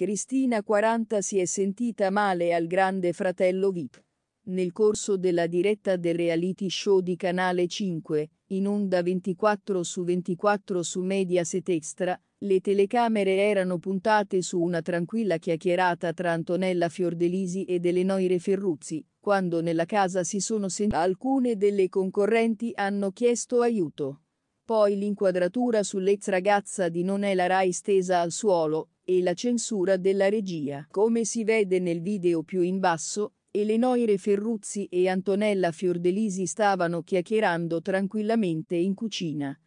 Cristina 40 si è sentita male al grande fratello VIP. Nel corso della diretta del reality show di Canale 5, in onda 24 su 24 su Mediaset Extra, le telecamere erano puntate su una tranquilla chiacchierata tra Antonella Fiordelisi ed Elenoire Ferruzzi, quando nella casa si sono sentite alcune delle concorrenti hanno chiesto aiuto. Poi l'inquadratura sull'ex ragazza di Non è la Rai stesa al suolo, e la censura della regia. Come si vede nel video più in basso, Eleonore Ferruzzi e Antonella Fiordelisi stavano chiacchierando tranquillamente in cucina.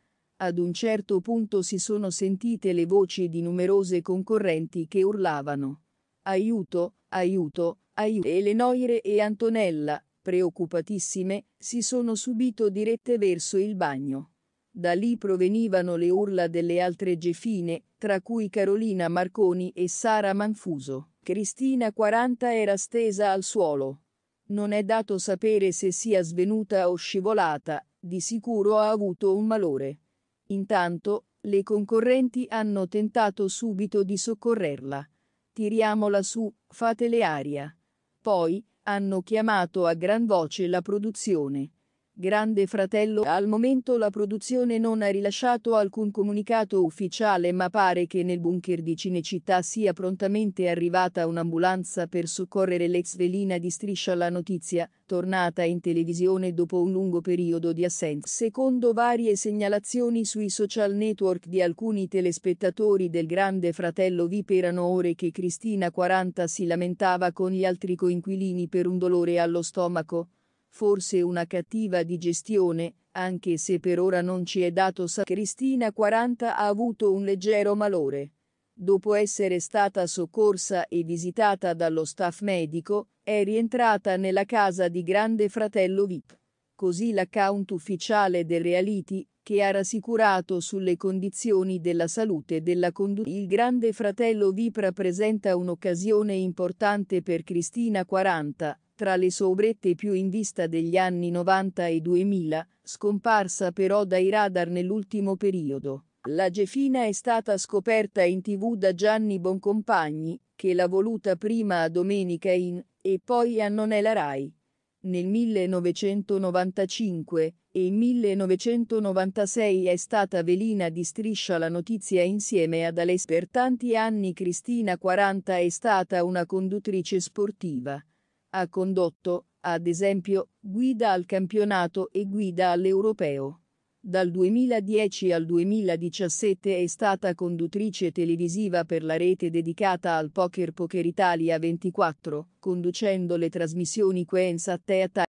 Ad un certo punto si sono sentite le voci di numerose concorrenti che urlavano. Aiuto, aiuto, aiuto. Eleonore e Antonella, preoccupatissime, si sono subito dirette verso il bagno. Da lì provenivano le urla delle altre gefine, tra cui Carolina Marconi e Sara Manfuso. Cristina 40 era stesa al suolo. Non è dato sapere se sia svenuta o scivolata, di sicuro ha avuto un malore. Intanto, le concorrenti hanno tentato subito di soccorrerla. Tiriamola su, fatele aria. Poi, hanno chiamato a gran voce la produzione. Grande Fratello. Al momento la produzione non ha rilasciato alcun comunicato ufficiale ma pare che nel bunker di Cinecittà sia prontamente arrivata un'ambulanza per soccorrere l'ex velina di Striscia la Notizia, tornata in televisione dopo un lungo periodo di assenza. Secondo varie segnalazioni sui social network di alcuni telespettatori del Grande Fratello VIP erano ore che Cristina 40 si lamentava con gli altri coinquilini per un dolore allo stomaco forse una cattiva digestione, anche se per ora non ci è dato sa Cristina 40 ha avuto un leggero malore. Dopo essere stata soccorsa e visitata dallo staff medico, è rientrata nella casa di Grande Fratello VIP. Così l'account ufficiale del reality, che ha rassicurato sulle condizioni della salute della condotta. Il Grande Fratello VIP rappresenta un'occasione importante per Cristina 40, tra le sobrette più in vista degli anni 90 e 2000, scomparsa però dai radar nell'ultimo periodo. La Gefina è stata scoperta in tv da Gianni Boncompagni, che l'ha voluta prima a Domenica in, e poi a Non è la Rai. Nel 1995 e 1996 è stata velina di Striscia la notizia insieme ad Alessi. Per tanti anni Cristina 40 è stata una conduttrice sportiva. Ha condotto, ad esempio, guida al campionato e guida all'europeo. Dal 2010 al 2017 è stata conduttrice televisiva per la rete dedicata al poker Poker Italia 24, conducendo le trasmissioni Quenza Teta